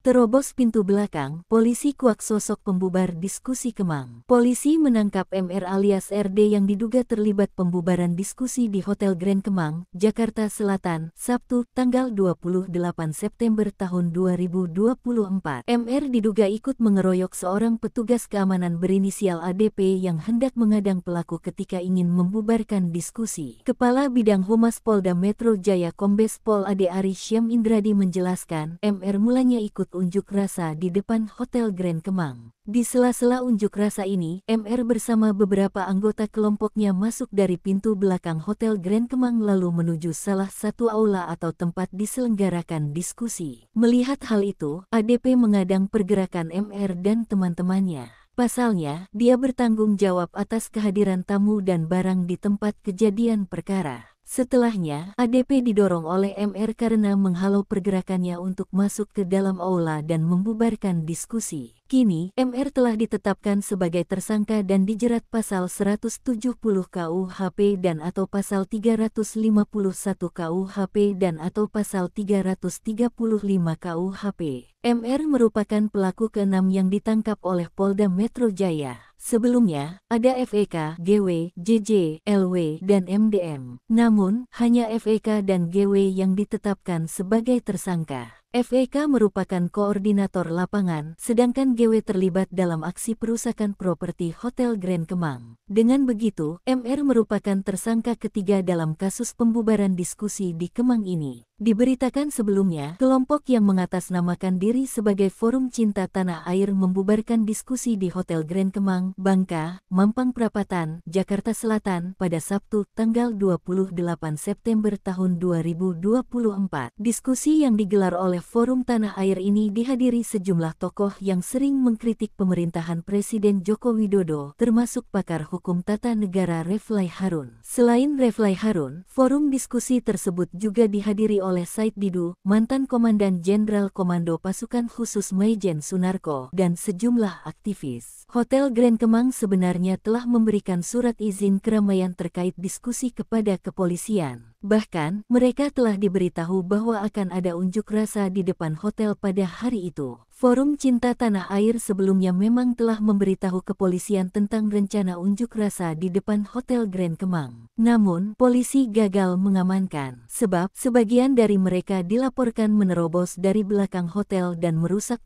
Terobos pintu belakang, polisi kuak sosok pembubar diskusi Kemang. Polisi menangkap MR alias RD yang diduga terlibat pembubaran diskusi di Hotel Grand Kemang, Jakarta Selatan, Sabtu, tanggal 28 September tahun 2024. MR diduga ikut mengeroyok seorang petugas keamanan berinisial ADP yang hendak mengadang pelaku ketika ingin membubarkan diskusi. Kepala Bidang Humas Polda Metro Jaya Kombes Pol Ade Ari Syam Indradi menjelaskan, MR mulanya ikut unjuk rasa di depan Hotel Grand Kemang. Di sela-sela unjuk rasa ini, MR bersama beberapa anggota kelompoknya masuk dari pintu belakang Hotel Grand Kemang lalu menuju salah satu aula atau tempat diselenggarakan diskusi. Melihat hal itu, ADP mengadang pergerakan MR dan teman-temannya. Pasalnya, dia bertanggung jawab atas kehadiran tamu dan barang di tempat kejadian perkara. Setelahnya, ADP didorong oleh MR karena menghalau pergerakannya untuk masuk ke dalam aula dan membubarkan diskusi. Kini, MR telah ditetapkan sebagai tersangka dan dijerat pasal 170 KUHP dan atau pasal 351 KUHP dan atau pasal 335 KUHP. MR merupakan pelaku keenam yang ditangkap oleh Polda Metro Jaya. Sebelumnya, ada FEK, GW, JJ, LW, dan MDM. Namun, hanya FEK dan GW yang ditetapkan sebagai tersangka. FEK merupakan koordinator lapangan, sedangkan GW terlibat dalam aksi perusakan properti Hotel Grand Kemang. Dengan begitu, MR merupakan tersangka ketiga dalam kasus pembubaran diskusi di Kemang ini. Diberitakan sebelumnya, kelompok yang mengatasnamakan diri sebagai Forum Cinta Tanah Air membubarkan diskusi di Hotel Grand Kemang, Bangka, Mampang Prapatan, Jakarta Selatan pada Sabtu tanggal 28 September tahun 2024. Diskusi yang digelar oleh Forum Tanah Air ini dihadiri sejumlah tokoh yang sering mengkritik pemerintahan Presiden Joko Widodo, termasuk pakar hukum tata negara Reflai Harun. Selain Reflai Harun, forum diskusi tersebut juga dihadiri oleh Said Didu, mantan Komandan Jenderal Komando Pasukan Khusus Mayjen Sunarko, dan sejumlah aktivis. Hotel Grand Kemang sebenarnya telah memberikan surat izin keramaian terkait diskusi kepada kepolisian. Bahkan, mereka telah diberitahu bahwa akan ada unjuk rasa di depan hotel pada hari itu. Forum Cinta Tanah Air sebelumnya memang telah memberitahu kepolisian tentang rencana unjuk rasa di depan Hotel Grand Kemang. Namun, polisi gagal mengamankan, sebab sebagian dari mereka dilaporkan menerobos dari belakang hotel dan merusak